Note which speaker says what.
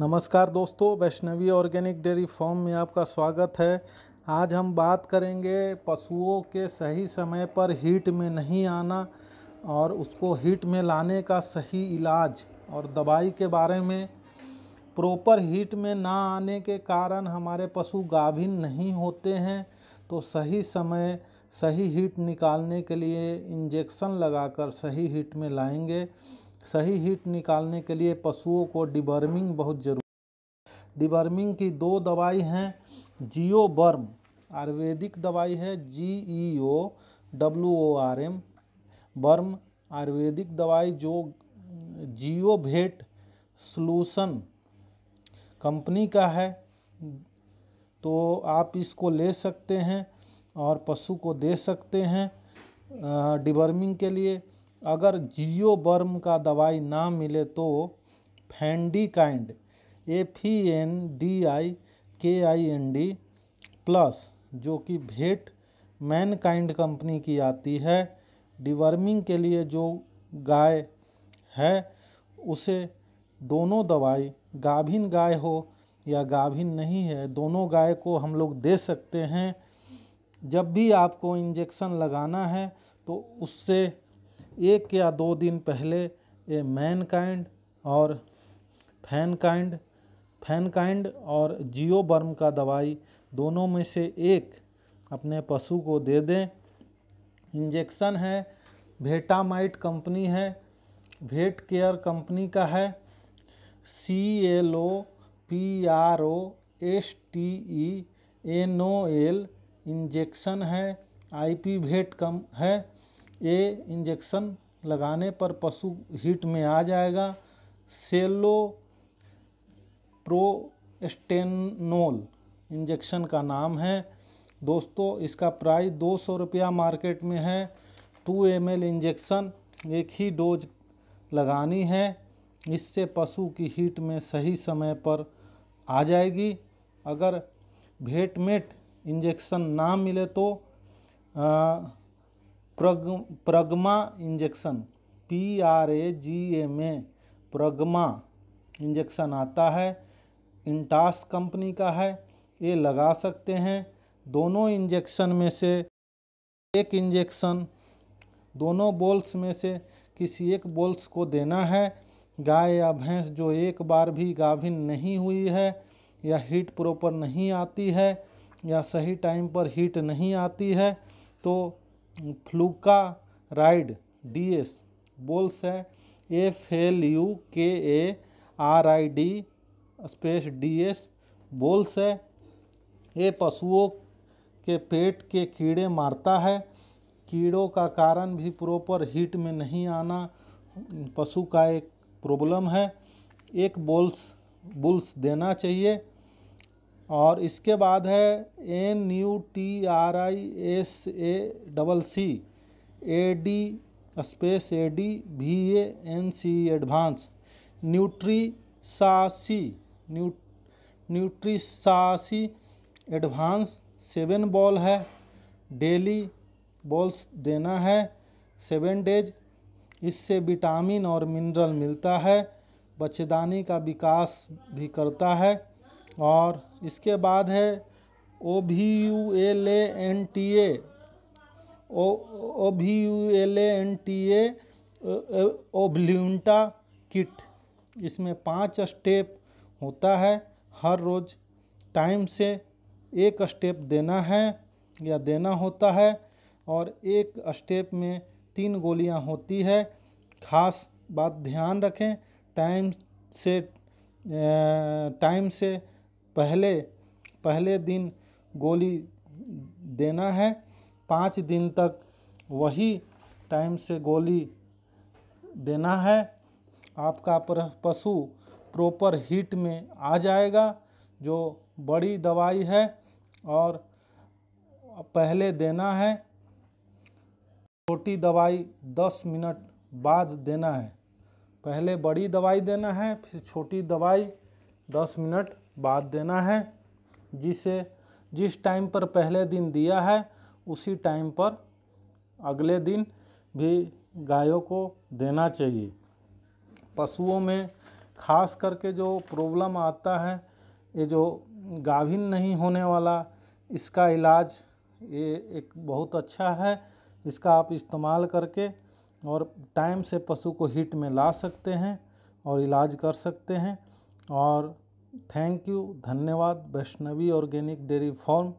Speaker 1: नमस्कार दोस्तों Vaishnavi organic dairy farm में आपका स्वागत है आज हम बात करेंगे पशुओं के सही समय पर हीट में नहीं आना और उसको हीट में लाने का सही इलाज और दवाई के बारे में प्रॉपर हीट में ना आने के कारण हमारे पशु गाभिन नहीं होते हैं तो सही समय सही हीट निकालने के लिए इंजेक्शन लगाकर सही हीट में लाएंगे सही हीट निकालने के लिए पशुओं को डिबर्मिंग बहुत ज़रूरी डिबर्मिंग की दो दवाई हैं जियो बर्म आयुर्वेदिक दवाई है G E O W O R M worm आयुर्वेदिक दवाई जो जियो भेट सलूसन कंपनी का है तो आप इसको ले सकते हैं और पशु को दे सकते हैं डिबर्मिंग के लिए अगर जियोबर्म का दवाई ना मिले तो kind F E N D I K I N D plus जो कि भेट मैनकाइंड कंपनी की आती है डिवर्मिंग के लिए जो गाय है उसे दोनों दवाई गाभिन गाय हो या गाभिन नहीं है दोनों गाय को हम लोग दे सकते हैं जब भी आपको इंजेक्शन लगाना है तो उससे एक या दो दिन पहले ये मैन काइंड और फैन काइंड फैन काइंड और जियो बर्म का दवाई दोनों में से एक अपने पशु को दे दें इंजेक्शन है भेटामाइट कंपनी है भेट केयर कंपनी का है C L O P R O S T E N O L injection है आई पी भेट कम है ये इंजेक्शन लगाने पर पशु हीट में आ जाएगा सेलो प्रोस्टेनोल इंजेक्शन का नाम है दोस्तों इसका प्राइस दो सौ रुपया मार्केट में है टू एम एल इंजेक्शन एक ही डोज लगानी है इससे पशु की हीट में सही समय पर आ जाएगी अगर भेटमेट इंजेक्शन ना मिले तो आ, प्रग Pragma injection P R A G M A Pragma injection आता है इंटास कंपनी का है ये लगा सकते हैं दोनों इंजेक्शन में से एक इंजेक्शन दोनों बोल्स में से किसी एक बोल्स को देना है गाय या भैंस जो एक बार भी गाभिन नहीं हुई है या हीट प्रॉपर नहीं आती है या सही टाइम पर हीट नहीं आती है तो Flukaride D S bolus है F L U K A R I D space D S bolus है ये पशुओं के पेट के कीड़े मारता है कीड़ों का कारण भी प्रॉपर हीट में नहीं आना पशु का एक प्रॉब्लम है एक बोल्स बुल्स देना चाहिए और इसके बाद है N U T R I S A double C A D space A D V A N C advance Nutrisacc new Nutrisacc advance seven bolus है डेली बॉल्स देना है seven days इससे vitamin और mineral मिलता है बच्चेदानी का विकास भी करता है और इसके बाद है O B U L N T A O B U L N T A Obulanta kit इसमें पांच स्टेप होता है हर रोज़ टाइम से एक स्टेप देना है या देना होता है और एक स्टेप में तीन गोलियां होती है खास बात ध्यान रखें टाइम से टाइम से पहले पहले दिन गोली देना है पाँच दिन तक वही टाइम से गोली देना है आपका पशु प्रॉपर हीट में आ जाएगा जो बड़ी दवाई है और पहले देना है छोटी दवाई दस मिनट बाद देना है पहले बड़ी दवाई देना है फिर छोटी दवाई दस मिनट बाद देना है जिसे जिस टाइम पर पहले दिन दिया है उसी टाइम पर अगले दिन भी गायों को देना चाहिए पशुओं में खास करके जो प्रॉब्लम आता है ये जो गाभिन नहीं होने वाला इसका इलाज ये एक बहुत अच्छा है इसका आप इस्तेमाल करके और टाइम से पशु को हीट में ला सकते हैं और इलाज कर सकते हैं और थैंक यू धन्यवाद वैष्णवी ऑर्गेनिक डेयरी फॉर्म